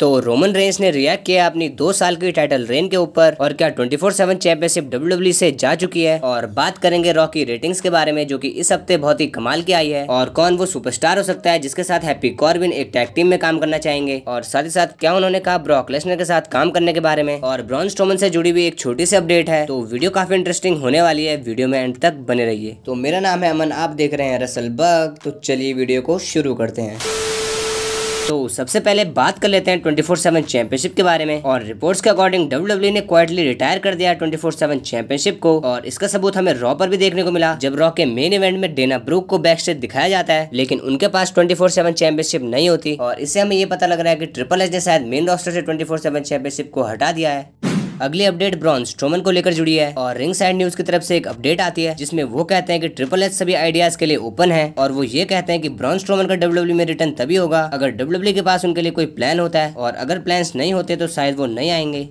तो Roman Reigns ने react किया अपनी दो साल की टाइटल रेन के ऊपर और क्या 24/7 चैंपियनशिप डब्ल्यू से जा चुकी है और बात करेंगे की रेटिंग्स के बारे में जो कि इस हफ्ते बहुत ही कमाल की आई है और कौन वो सुपरस्टार हो सकता है जिसके साथ हैप्पी कॉर्बिन एक टैग टीम में काम करना चाहेंगे और साथ ही साथ क्या उन्होंने कहा ब्रॉक के साथ काम करने के बारे में और ब्रॉन्स टोमन से जुड़ी हुई एक छोटी सी अपडेट है तो वीडियो काफी इंटरेस्टिंग होने वाली है वीडियो में एंड तक बने रहिए तो मेरा नाम है अमन आप देख रहे हैं रसल बग तो चलिए वीडियो को शुरू करते हैं तो सबसे पहले बात कर लेते हैं ट्वेंटी फोर सेवन चैंपियनशिप के बारे में और रिपोर्ट्स के अकॉर्डिंग डब्ल्यू e ने क्वाइटली रिटायर कर दिया ट्वेंटी फोर सेवन चैंपियनशिप को और इसका सबूत हमें रॉ पर भी देखने को मिला जब रॉ के मेन इवेंट में डेना ब्रूक को बैक स्टेज दिखाया जाता है लेकिन उनके पास ट्वेंटी फोर सेवन चैंपियनशिप नहीं होती और इससे हमें ये पता लग रहा है की ट्रिपल एच ने शायद मेन रॉस्टर से ट्वेंटी फोर सेवन चैंपियनशिप को हटा दिया है अगली अपडेट ब्रॉन्स स्ट्रोमन को लेकर जुड़ी है और रिंग साइड न्यूज की तरफ से एक अपडेट आती है जिसमें वो कहते हैं कि ट्रिपल एच सभी आइडियाज के लिए ओपन है और वो ये कहते हैं कि ब्रॉन्स स्ट्रोमन का डब्ल्यूब्ल्यू में रिटर्न तभी होगा अगर डब्ल्यूब्ल्यू के पास उनके लिए कोई प्लान होता है और अगर प्लान नहीं होते तो शायद वो नहीं आएंगे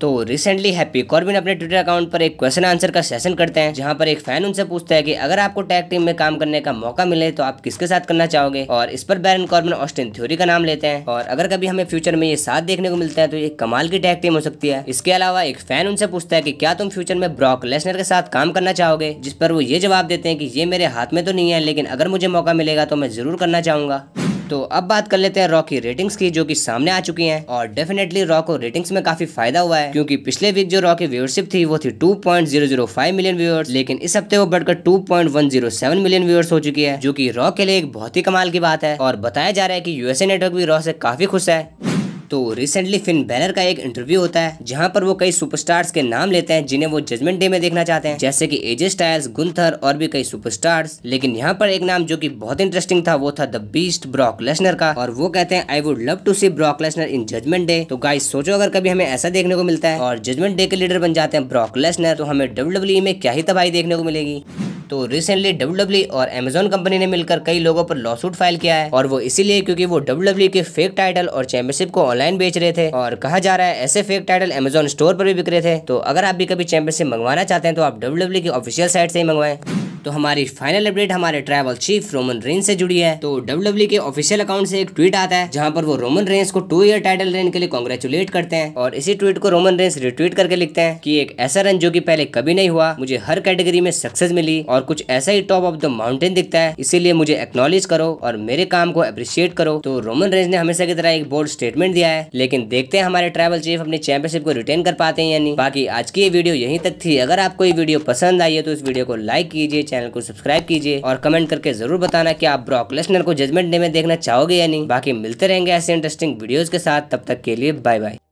तो रिसेंटली हैप्पी कॉर्बिन अपने ट्विटर अकाउंट पर एक क्वेश्चन आंसर का सेशन करते हैं जहाँ पर एक फैन उनसे पूछता है कि अगर आपको टैग टीम में काम करने का मौका मिले तो आप किसके साथ करना चाहोगे और इस पर बैरन कॉर्बिन ऑस्टिन थ्योरी का नाम लेते हैं और अगर कभी हमें फ्यूचर में ये साथ देखने को मिलता है तो ये कमाल की टैग टीम हो सकती है इसके अलावा एक फैन उनसे पूछता है की क्या तुम फ्यूचर में ब्रॉक लेसनर के साथ काम करना चाहोगे जिस पर वो ये जवाब देते हैं कि ये मेरे हाथ में तो नहीं है लेकिन अगर मुझे मौका मिलेगा तो मैं जरूर करना चाहूंगा तो अब बात कर लेते हैं रॉ की रेटिंग्स की जो कि सामने आ चुकी हैं और डेफिनेटली रॉ को रेटिंग्स में काफी फायदा हुआ है क्योंकि पिछले वीक जो रॉ की व्यूअरशिप थी वो थी 2.005 मिलियन व्यूअर्स लेकिन इस हफ्ते वो बढ़कर 2.107 मिलियन व्यूअर्स हो चुकी है जो की रॉ के लिए एक बहुत ही कमाल की बात है और बताया जा रहा है की यूएसए नेटवर्क भी रॉ से काफी खुश है तो रिसेंटली फिन बैनर का एक इंटरव्यू होता है जहाँ पर वो कई सुपरस्टार्स के नाम लेते हैं जिन्हें वो जजमेंट डे में देखना चाहते हैं जैसे कि एजे स्टाइल्स गुंथर और भी कई सुपरस्टार्स लेकिन यहाँ पर एक नाम जो कि बहुत इंटरेस्टिंग था वो था द बीस्ट ब्रॉक लेसनर का और वो कहते हैं I would love to see Brock Lesnar in Judgment Day तो गाइस सोचो अगर कभी हमें ऐसा देखने को मिलता है और जजमेंट डे के लीडर बन जाते हैं ब्रॉक लेसनर तो हमें डब्ल्यू में क्या ही तबाही देखने को मिलेगी तो रिसेंटली डब्ल्यू e और अमेजोन कंपनी ने मिलकर कई लोगों पर लॉसूट फाइल किया है और वो इसीलिए क्योंकि वो डब्ल्यू e के फेक टाइटल और चैंपियनशिप को ऑनलाइन बेच रहे थे और कहा जा रहा है ऐसे फेक टाइटल अमेजोन स्टोर पर भी बिक रहे थे तो अगर आप भी कभी चैंपियनशिप मंगवाना चाहते हैं तो आप डब्ल्यू e की ऑफिशियल साइट से ही मंगवाएं तो हमारी फाइनल अपडेट हमारे ट्रैवल चीफ रोमन रेंज से जुड़ी है तो डब्ल्यू e के ऑफिशियल अकाउंट से एक ट्वीट आता है जहाँ पर वो रोमन रेंस को टू ईयर टाइटल रेन के लिए कॉन्ग्रेचुलेट करते हैं और इसी ट्वीट को रोमन रेंज रिट्वीट करके लिखते हैं की एक ऐसा रन जो की पहले कभी नहीं हुआ मुझे हर कैटेगरी में सक्सेस मिली और कुछ ऐसा ही टॉप ऑफ द माउंटेन दिखता है इसीलिए मुझे एक्नोलेज करो और मेरे काम को अप्रिशिएट करो तो रोमन रेंज ने हमेशा की तरह एक बोर्ड स्टेटमेंट दिया है लेकिन देखते हैं हमारे ट्रैवल चीफ अपनी चैंपियनशिप को रिटेन कर पाते हैं यानी बाकी आज की ये वीडियो यहीं तक थी अगर आपको ये वीडियो पसंद आई है तो इस वीडियो को लाइक कीजिए चैनल को सब्सक्राइब कीजिए और कमेंट करके जरूर बताना की आप ब्रॉक लेसनर को जजमेंट डे में देखना चाहोगे या नहीं बाकी मिलते रहेंगे ऐसे इंटरेस्टिंग वीडियोज के साथ तब तक के लिए बाय बाय